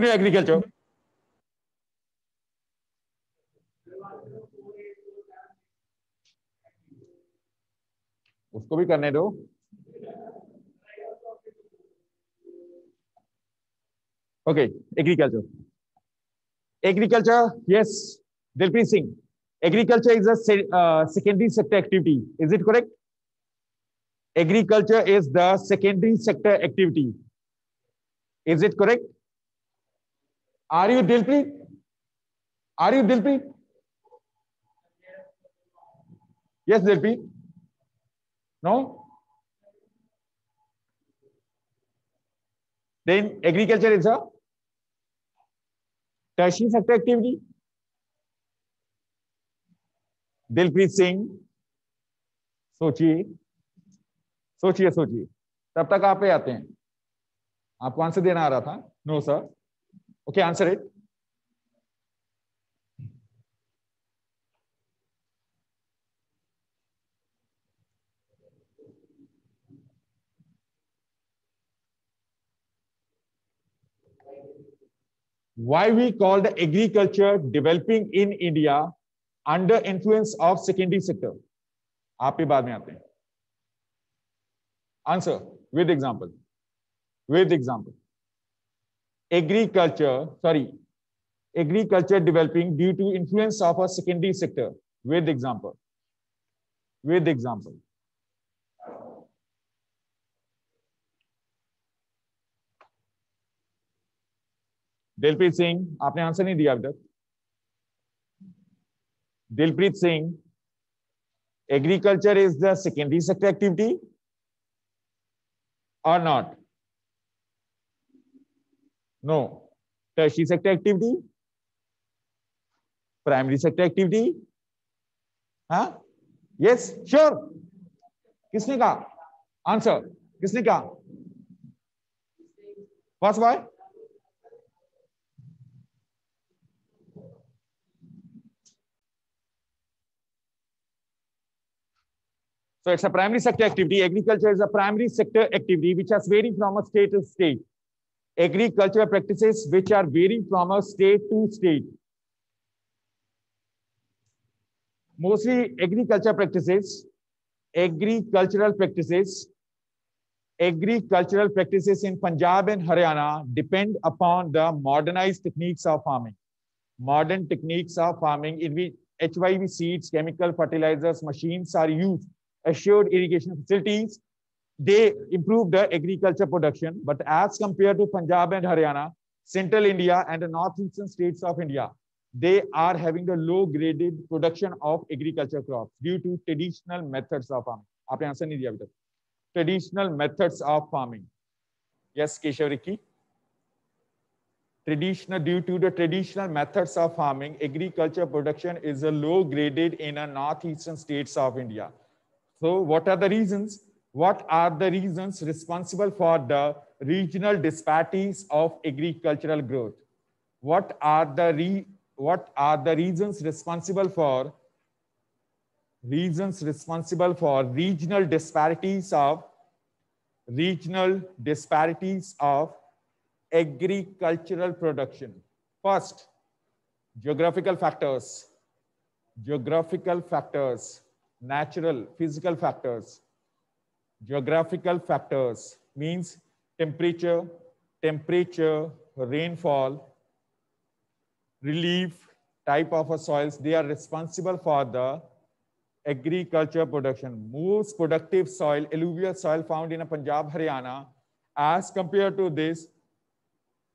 ग्री agriculture उसको भी करने दो okay agriculture agriculture yes Dilpreet Singh agriculture is a secondary sector activity is it correct agriculture is the secondary sector activity is it correct are you Dilpreet are you Dilpreet yes Dilpreet no then agriculture is a tertiary sector Dilpreet Singh सोचिए सोचिए सोचिए तब तक आप आते हैं आपको answer देना आ रहा था no sir Okay, answer it. Why we call the agriculture developing in India under influence of secondary sector? आप ही बाद में आते हैं answer with example with example agriculture, sorry, agriculture developing due to influence of a secondary sector. With example, with example. Dilpreet Singh आपने answer नहीं दिया अब तक Dilpreet Singh agriculture is the secondary sector activity or not No. Tertiary sector activity? Primary sector activity? Huh? Yes, sure. किसने कहा answer किसने कहा first boy So it's a primary sector activity. Agriculture is a primary sector activity which has varying from a state to state. agricultural practices which are varying from a state to state. Mostly agricultural practices, agricultural practices, agricultural practices in Punjab and Haryana depend upon the modernized techniques of farming. Modern techniques of farming in which HYV seeds, chemical fertilizers, machines are used, assured irrigation facilities, they improved the agriculture production. But as compared to Punjab and Haryana, central India and the northeastern states of India, they are having the low graded production of agriculture crops due to traditional methods of farming. आपने methods नहीं दिया अभी तक traditional traditional due to the traditional methods of farming agriculture production is a low graded in the northeastern states of india so what are the reasons what are the reasons responsible for the regional disparities of agricultural growth? What are the, re, what are the reasons responsible for reasons responsible for regional disparities of regional disparities of agricultural production. First, geographical factors, geographical factors, natural, physical factors, Geographical factors means temperature, temperature, rainfall, relief, type of a soils, they are responsible for the agriculture production. Most productive soil, alluvial soil found in a Punjab, Haryana, as compared to this,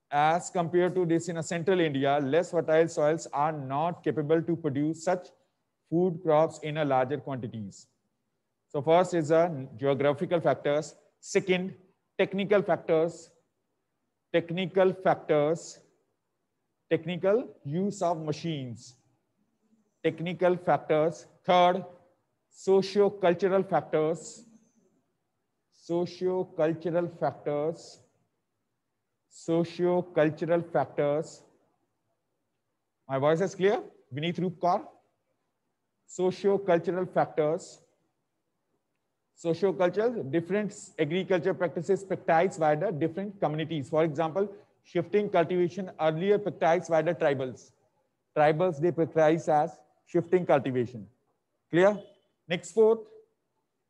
as compared to this in a central India, less fertile soils are not capable to produce such food crops in a larger quantities. So first is a uh, geographical factors. Second, technical factors, technical factors, technical use of machines, technical factors. Third, socio-cultural factors, socio-cultural factors, socio-cultural factors. My voice is clear? Vineet Rupkar. Socio-cultural factors sociocultural, different agriculture practices practiced by the different communities. For example, shifting cultivation earlier practiced by the tribals. Tribals, they practice as shifting cultivation. Clear? Next fourth,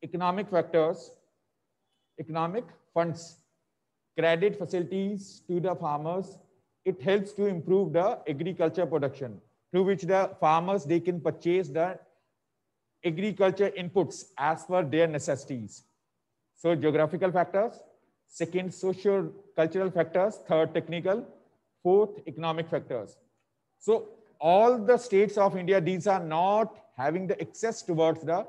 economic factors, economic funds, credit facilities to the farmers. It helps to improve the agriculture production through which the farmers, they can purchase the agriculture inputs as per their necessities. So geographical factors, second social cultural factors, third technical, fourth economic factors. So all the states of India, these are not having the access towards the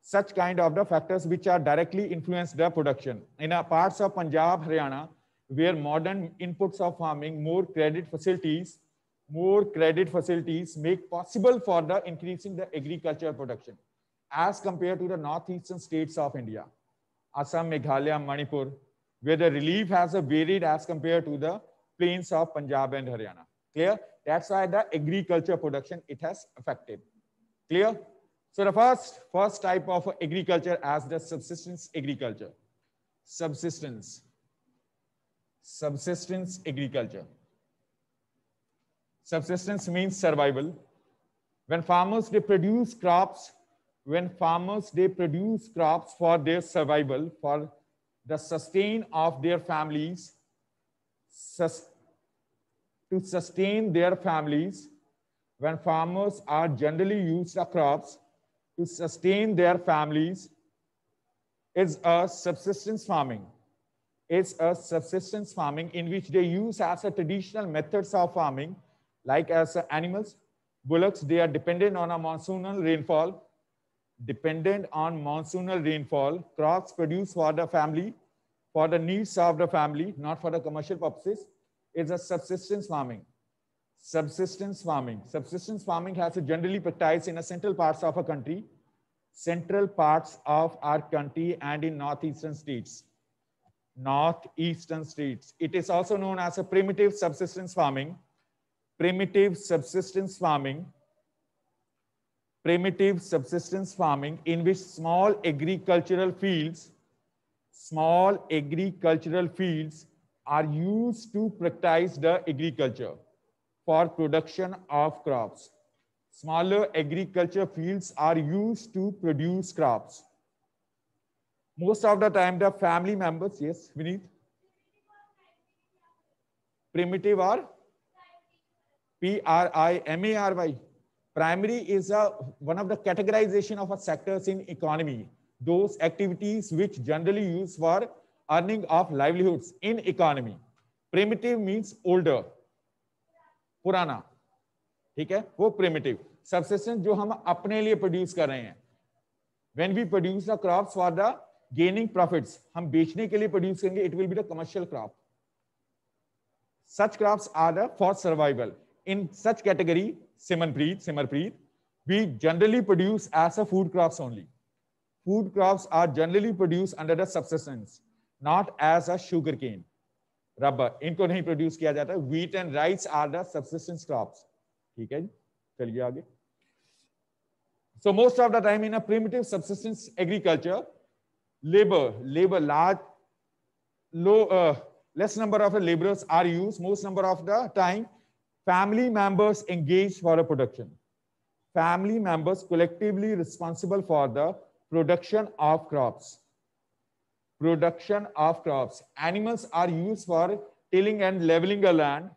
such kind of the factors which are directly influence the production. In parts of Punjab, Haryana, where modern inputs of farming, more credit facilities, more credit facilities make possible for the increasing the agricultural production as compared to the northeastern states of India, Assam, Meghalaya, Manipur, where the relief has a varied as compared to the plains of Punjab and Haryana. Clear? That's why the agriculture production, it has affected. Clear? So the first, first type of agriculture as the subsistence agriculture. Subsistence. Subsistence agriculture. Subsistence means survival. When farmers, they produce crops, when farmers, they produce crops for their survival, for the sustain of their families, sus to sustain their families, when farmers are generally used the crops to sustain their families, is a subsistence farming. It's a subsistence farming in which they use as a traditional methods of farming like as animals, bullocks, they are dependent on a monsoonal rainfall. Dependent on monsoonal rainfall, crops produced for the family, for the needs of the family, not for the commercial purposes, is a subsistence farming. Subsistence farming. Subsistence farming has generally practiced in the central parts of a country, central parts of our country and in northeastern states. Northeastern states. It is also known as a primitive subsistence farming primitive subsistence farming, primitive subsistence farming in which small agricultural fields, small agricultural fields are used to practice the agriculture for production of crops. Smaller agriculture fields are used to produce crops. Most of the time, the family members, yes, need Primitive or. P R I M A R Y. Primary is a, one of the categorization of a sectors in economy. Those activities which generally use for earning of livelihoods in economy. Primitive means older, पुराना. ठीक है वो primitive. Subsistence जो हम अपने लिए produce कर रहे हैं. When we produce the crops for the gaining profits, हम बेचने के लिए produce करेंगे. It will be the commercial crop. Such crops are the for survival. in such category, Simanpreet, Simarpreet, we generally produce as a food crops only. Food crops are generally produced under the subsistence, not as a sugar cane. rubber. इनको नहीं produce. किया wheat and rice are the subsistence crops ठीक है जी चलिए आगे so most of the time in a primitive subsistence agriculture labor labor large low uh, less number of laborers are used most number of the time Family members engaged for a production. Family members collectively responsible for the production of crops. Production of crops. Animals are used for tilling and leveling a land.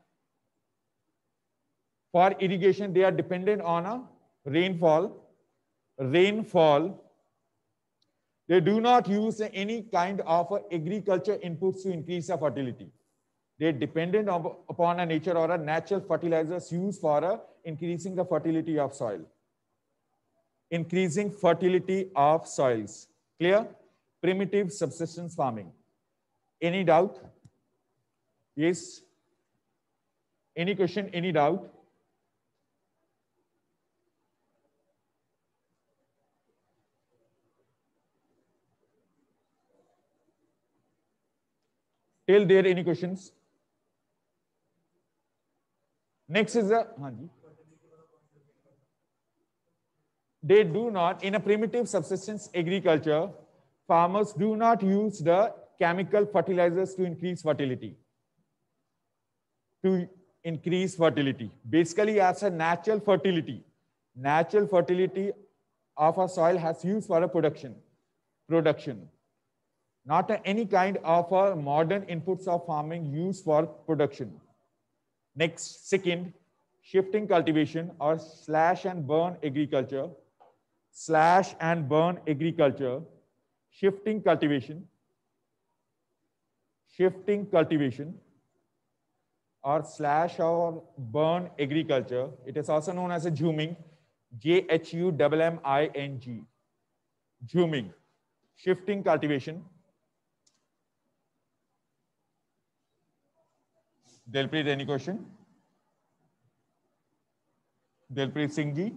For irrigation, they are dependent on a rainfall. Rainfall. They do not use any kind of agriculture inputs to increase the fertility. They're dependent upon a nature or a natural fertilizers used for uh, increasing the fertility of soil. Increasing fertility of soils. Clear? Primitive subsistence farming. Any doubt? Yes? Any question, any doubt? Till there, any questions? Next is the. They do not, in a primitive subsistence agriculture, farmers do not use the chemical fertilizers to increase fertility. To increase fertility. Basically, as a natural fertility, natural fertility of a soil has used for a production. Production. Not any kind of modern inputs of farming used for production. Next, second, shifting cultivation or slash and burn agriculture, slash and burn agriculture, shifting cultivation, shifting cultivation, or slash or burn agriculture. It is also known as a zooming, J-H-U-M-M-I-N-G, zooming, shifting cultivation, Delpreet, any question? Delpreet Singh ji?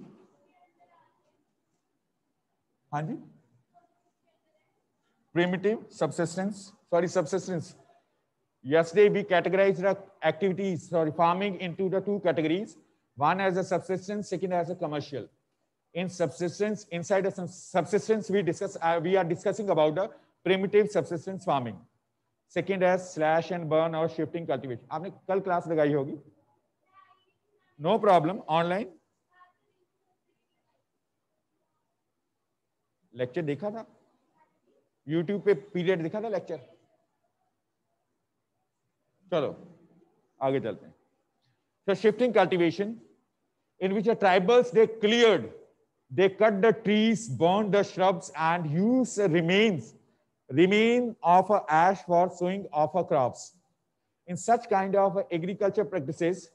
हाँ primitive subsistence sorry subsistence yesterday we categorized the activities sorry farming into the two categories one as a subsistence second as a commercial in subsistence inside a subsistence we discuss uh, we are discussing about the primitive subsistence farming second है slash and burn और shifting cultivation आपने कल class लगाई होगी no problem online lecture देखा था YouTube पे period देखा था लेक्चर चलो आगे चलते हैं so shifting cultivation in which a tribals they clear they cut the trees burn the shrubs and use remains remain of ash for sowing of crops. In such kind of agriculture practices,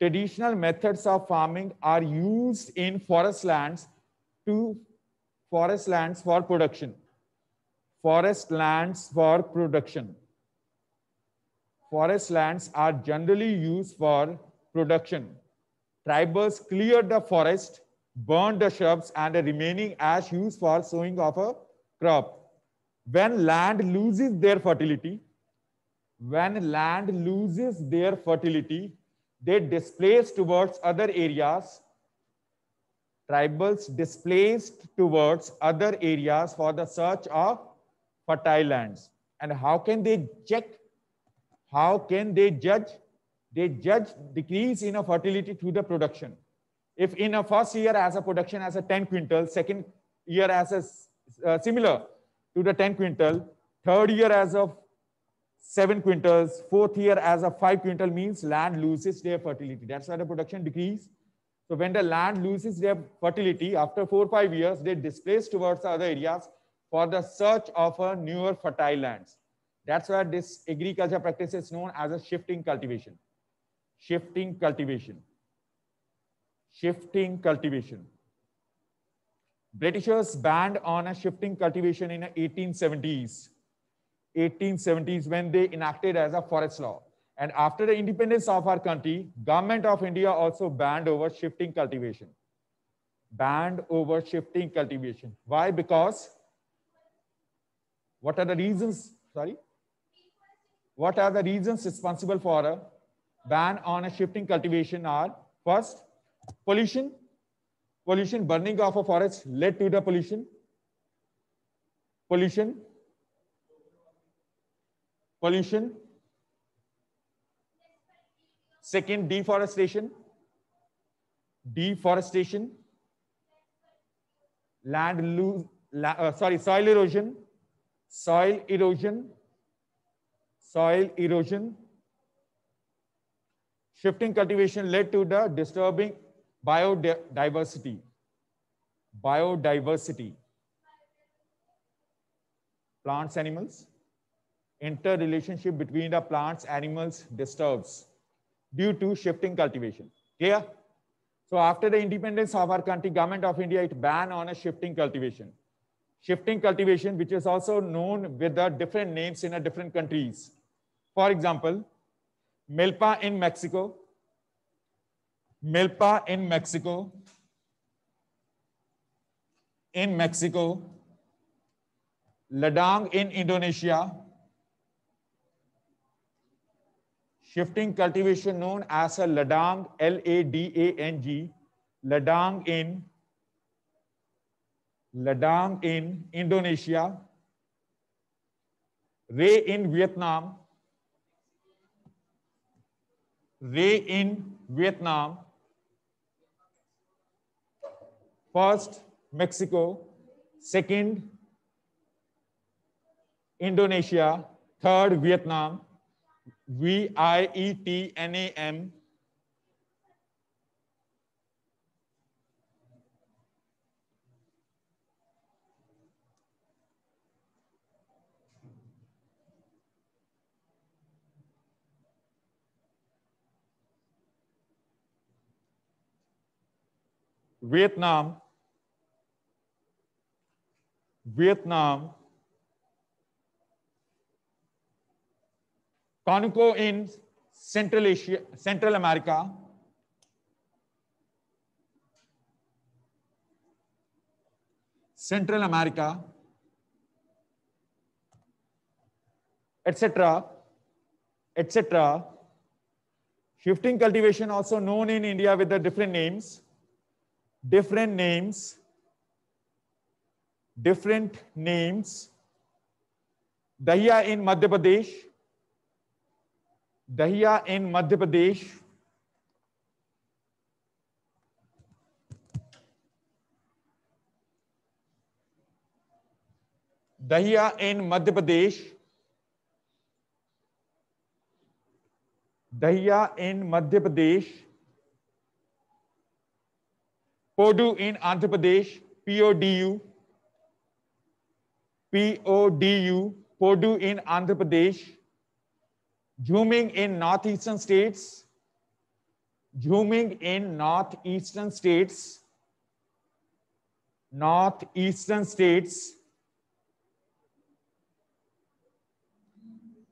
traditional methods of farming are used in forest lands to forest lands for production. Forest lands for production. Forest lands are generally used for production. Tribers clear the forest, burn the shrubs and the remaining ash used for sowing of a crop when land loses their fertility, when land loses their fertility, they displace towards other areas. Tribals displaced towards other areas for the search of fertile lands. And how can they check? How can they judge? They judge decrease in a fertility through the production. If in a first year as a production as a 10 quintal, second year as a uh, similar, to the 10 quintal, third year as of 7 quintals, fourth year as of 5 quintal means land loses their fertility. That's why the production decreases. So when the land loses their fertility after 4-5 or years, they displace towards the other areas for the search of a newer fertile lands. That's why this agriculture practice is known as a shifting cultivation. Shifting cultivation. Shifting cultivation. Britishers banned on a shifting cultivation in the 1870s. 1870s when they enacted as a forest law. And after the independence of our country, government of India also banned over shifting cultivation. Banned over shifting cultivation. Why? Because what are the reasons? Sorry? What are the reasons responsible for a ban on a shifting cultivation are first, pollution, pollution burning of a forest led to the pollution pollution pollution second deforestation deforestation land lose la, uh, sorry soil erosion soil erosion soil erosion shifting cultivation led to the disturbing biodiversity biodiversity plants animals interrelationship between the plants animals disturbs due to shifting cultivation clear so after the independence of our country government of india it ban on a shifting cultivation shifting cultivation which is also known with the different names in a different countries for example milpa in mexico Milpa in Mexico. In Mexico. Ladang in Indonesia. Shifting cultivation known as a Ladang, L-A-D-A-N-G. Ladang in Ladang in Indonesia. Ray in Vietnam. Ray in Vietnam. First, Mexico. Second, Indonesia. Third, Vietnam. V I E T N A M. Vietnam, Vietnam, Conoco in Central Asia, Central America, Central America, etc., etc. Shifting cultivation also known in India with the different names, different names. different names. Dahiya in Madhya Pradesh, Dahiya in Madhya Pradesh, dahiya in madhya pradesh dahiya in madhya pradesh podu in andhra pradesh p o d u PODU, Podu in Andhra Pradesh, zooming in northeastern states, zooming in northeastern states, northeastern states,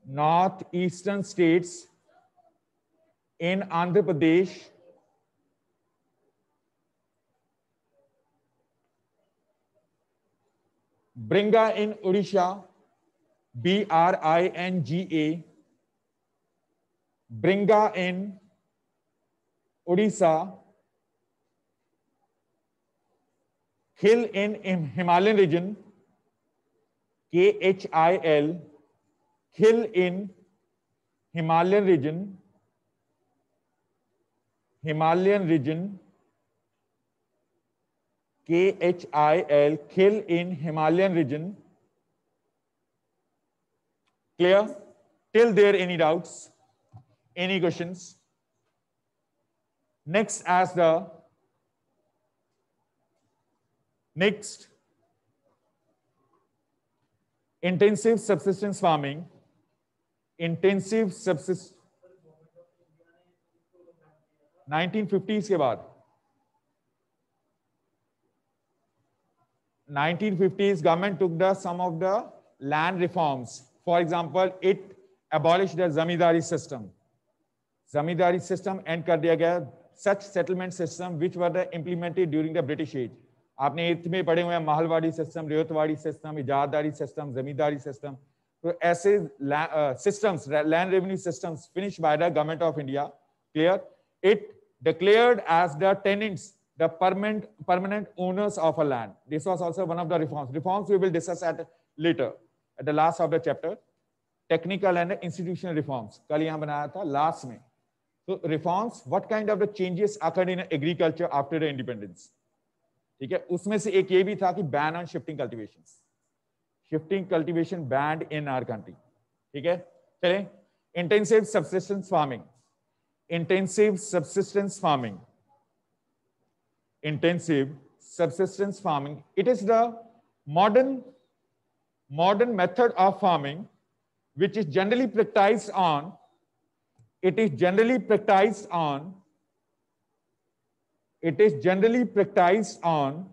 northeastern states in Andhra Pradesh, Bringa in Odisha, B R I N G A. Bringa in Odisha. Hill in Himalayan region, K H I L. Hill in Himalayan region, Himalayan region, Himalayan region. KHIL, Khil in Himalayan region. Clear? Till there any doubts? Any questions? Next as the next intensive subsistence farming. Intensive subsistence 1950s के बाद 1950s government took the some of the land reforms for example it abolished the zamindari system zamindari system end kar diya gaya such settlement system which were the implemented during the british age aapne eighth mein padhe hue hain mahalwadi system riyotwadi system ijadari system zamindari system so aise uh, systems land revenue systems finished by the government of india clear it declared as the tenants the permanent permanent owners of a land. This was also one of the reforms. Reforms we will discuss at later, at the last of the chapter. Technical and institutional reforms. kal yahan banaya tha last mein So reforms, what kind of the changes occurred in agriculture after the independence? theek hai usme se ek ye bhi tha ki ban on shifting cultivations shifting cultivation banned in our country theek hai चले intensive subsistence farming intensive subsistence farming intensive subsistence farming. It is the modern, modern method of farming, which is generally practiced on, it is generally practiced on, it is generally practiced on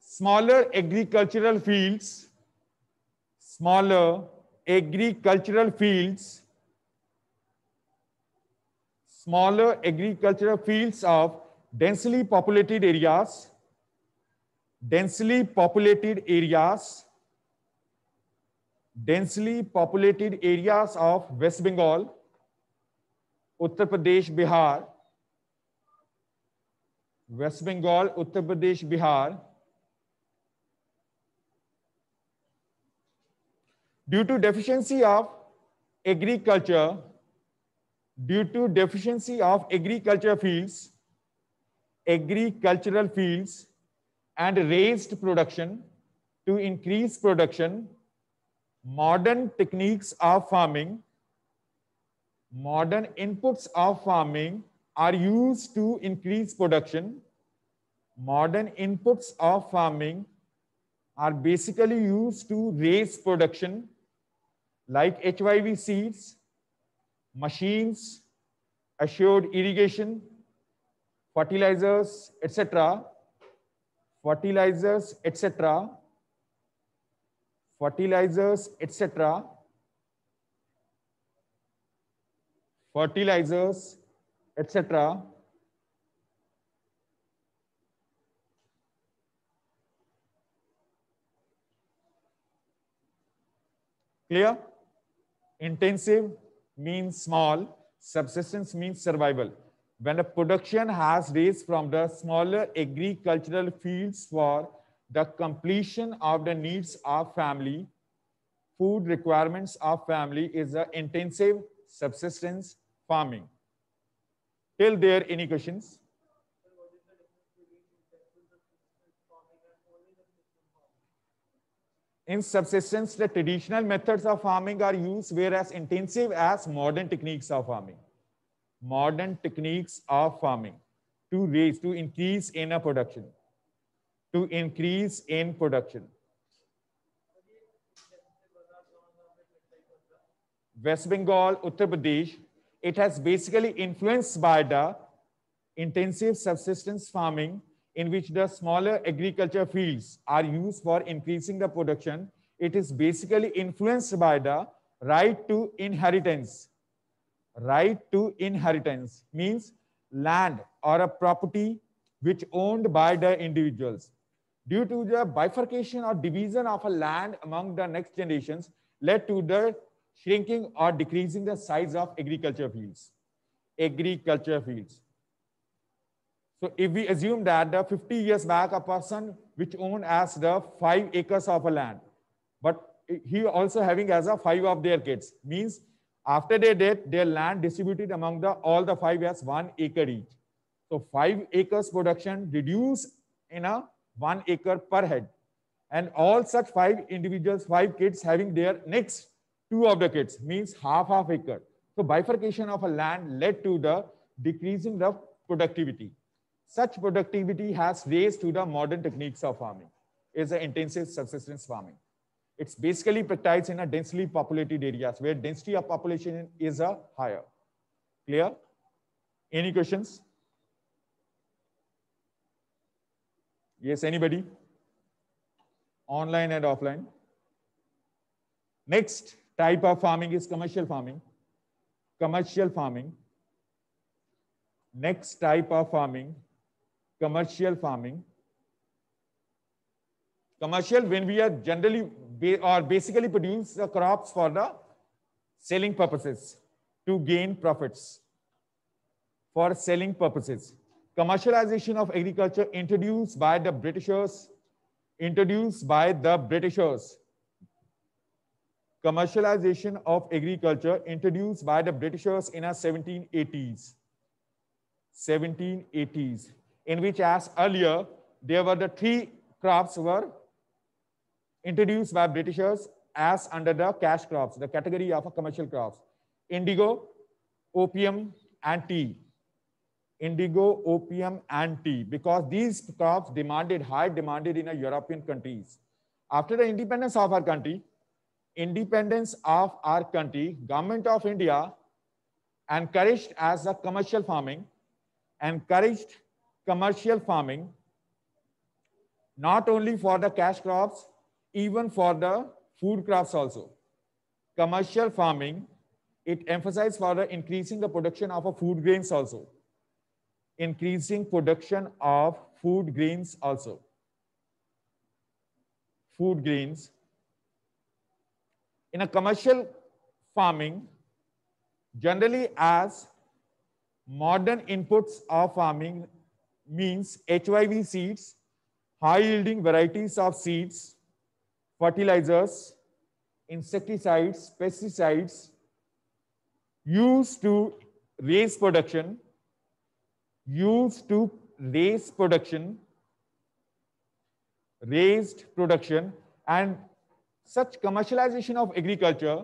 smaller agricultural fields, smaller agricultural fields smaller agricultural fields of densely populated areas, densely populated areas, densely populated areas of West Bengal, Uttar Pradesh, Bihar, West Bengal, Uttar Pradesh, Bihar, due to deficiency of agriculture due to deficiency of agriculture fields, agricultural fields, and raised production to increase production, modern techniques of farming, modern inputs of farming are used to increase production. Modern inputs of farming are basically used to raise production like HYV seeds, machines, assured irrigation, fertilizers, etc. Fertilizers, etc. Fertilizers, etc. Fertilizers, etc. Clear? Intensive means small, subsistence means survival. When a production has raised from the smaller agricultural fields for the completion of the needs of family, food requirements of family is the intensive subsistence farming. Till there, any questions? In subsistence, the traditional methods of farming are used, whereas intensive as modern techniques of farming. Modern techniques of farming to raise, to increase in a production, to increase in production. West Bengal, Uttar Pradesh, it has basically influenced by the intensive subsistence farming in which the smaller agriculture fields are used for increasing the production, it is basically influenced by the right to inheritance. Right to inheritance means land or a property which owned by the individuals. Due to the bifurcation or division of a land among the next generations led to the shrinking or decreasing the size of agriculture fields. Agriculture fields. So if we assume that the 50 years back, a person which owned as the five acres of a land, but he also having as a five of their kids means after their death, their land distributed among the all the five as one acre each. So five acres production reduced in a one acre per head. And all such five individuals, five kids having their next two of the kids means half half acre. So bifurcation of a land led to the decreasing of productivity. Such productivity has raised to the modern techniques of farming, is intensive subsistence farming. It's basically practiced in a densely populated areas where density of population is a uh, higher. Clear? Any questions? Yes, anybody? Online and offline. Next type of farming is commercial farming. Commercial farming. Next type of farming commercial farming. Commercial, when we are generally or basically produce the crops for the selling purposes to gain profits for selling purposes. Commercialization of agriculture introduced by the Britishers, introduced by the Britishers. Commercialization of agriculture introduced by the Britishers in the 1780s. 1780s in which as earlier, there were the three crops were introduced by Britishers as under the cash crops, the category of commercial crops, indigo, opium, and tea. Indigo, opium, and tea, because these crops demanded, high demanded in European countries. After the independence of our country, independence of our country, government of India encouraged as a commercial farming, encouraged commercial farming, not only for the cash crops, even for the food crops also. Commercial farming, it emphasizes further increasing the production of a food grains also. Increasing production of food grains also. Food grains. In a commercial farming, generally as modern inputs of farming means HIV seeds, high yielding varieties of seeds, fertilizers, insecticides, pesticides used to raise production, used to raise production, raised production and such commercialization of agriculture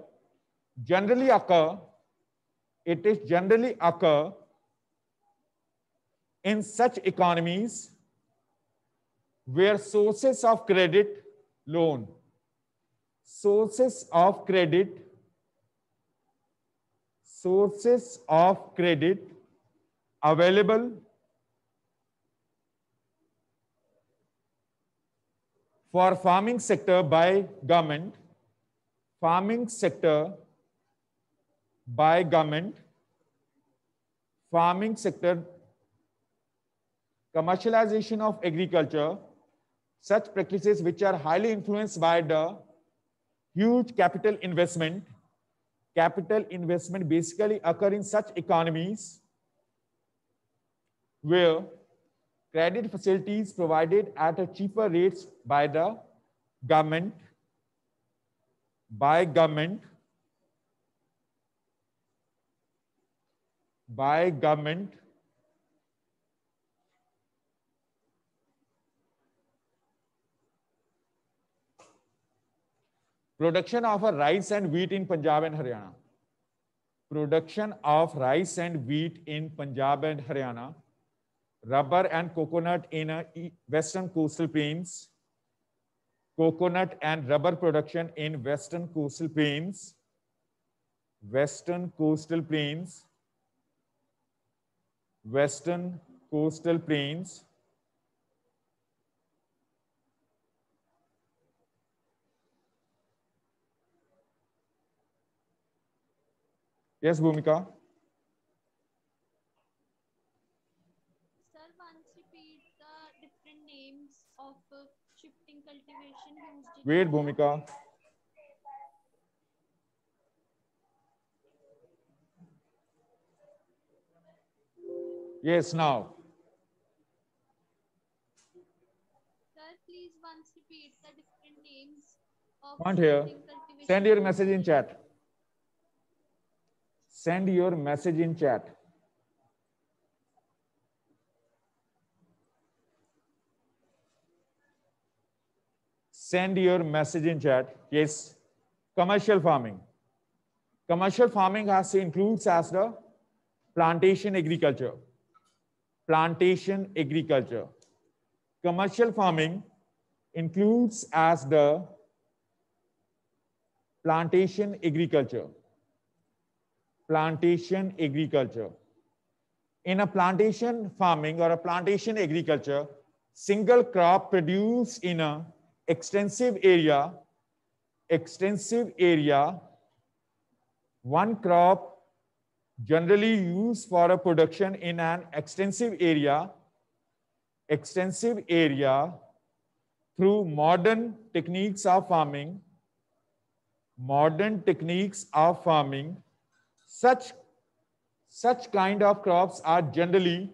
generally occur, it is generally occur in such economies where sources of credit loan sources of credit sources of credit available for farming sector by government farming sector by government farming sector commercialization of agriculture, such practices which are highly influenced by the huge capital investment. Capital investment basically occur in such economies where credit facilities provided at a cheaper rates by the government, by government, by government Production of rice and wheat in Punjab and Haryana. Production of rice and wheat in Punjab and Haryana. Rubber and coconut in uh, western coastal plains. Coconut and rubber production in western coastal plains. Western coastal plains. Western coastal plains yes Bhumika wait Bhumika repeat the yes now sir please once repeat the different names of can't hear send your message in chat send your message in chat. Send your message in chat. Yes, commercial farming. Commercial farming has includes as the plantation agriculture. Plantation agriculture. Commercial farming includes as the plantation agriculture plantation agriculture. In a plantation farming or a plantation agriculture, single crop produced in a extensive area, extensive area, one crop generally used for a production in an extensive area, extensive area through modern techniques of farming, modern techniques of farming such, such kind of crops are generally,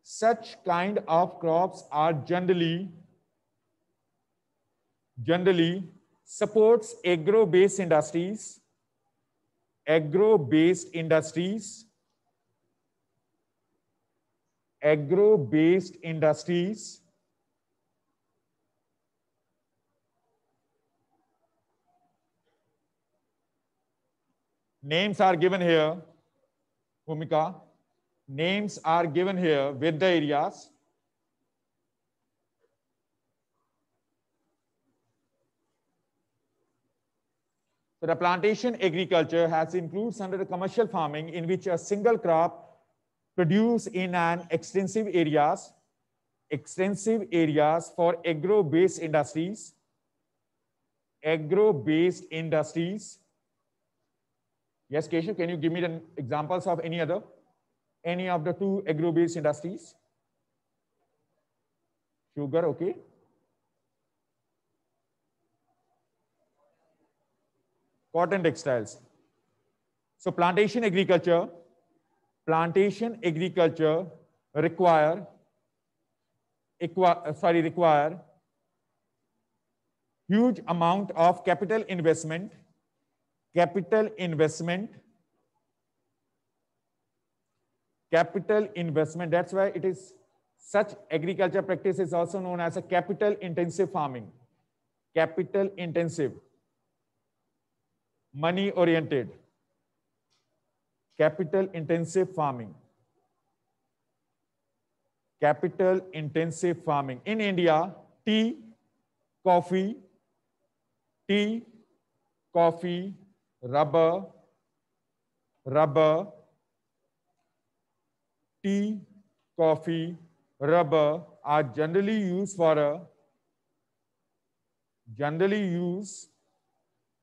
such kind of crops are generally, generally supports agro-based industries, agro-based industries, agro-based industries names are given here. Umika. names are given here with the areas. the plantation agriculture has includes under the commercial farming in which a single crop produced in an extensive areas, extensive areas for agro-based industries, agro-based industries, Yes, Keshu, can you give me the examples of any other, any of the two agro-based industries? Sugar, okay. Cotton textiles. So plantation agriculture, plantation agriculture require, sorry, require huge amount of capital investment capital investment capital investment that's why it is such agriculture practice is also known as a capital intensive farming capital intensive money oriented capital intensive farming capital intensive farming in india tea coffee tea coffee rubber, rubber, tea, coffee, rubber are generally used for a generally used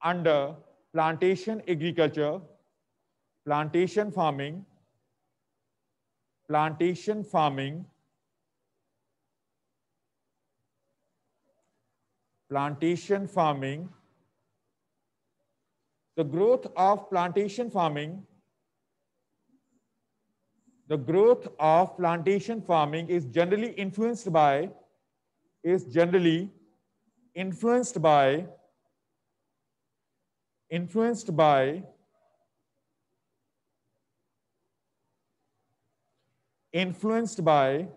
under plantation agriculture, plantation farming, plantation farming, plantation farming the growth of plantation farming the growth of plantation farming is generally influenced by is generally influenced by influenced by influenced by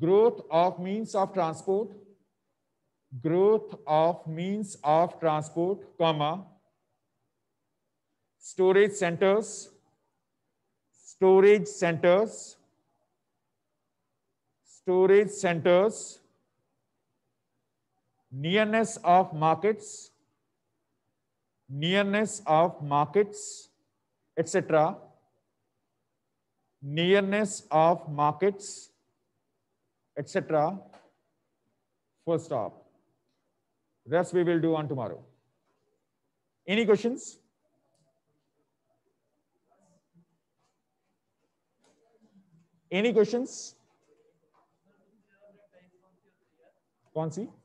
growth of means of transport growth of means of transport, comma, storage centers, storage centers, storage centers, nearness of markets, nearness of markets, etc. Nearness of markets, etc. Full stop. Rest we will do on tomorrow. Any questions? Any questions? कौन सी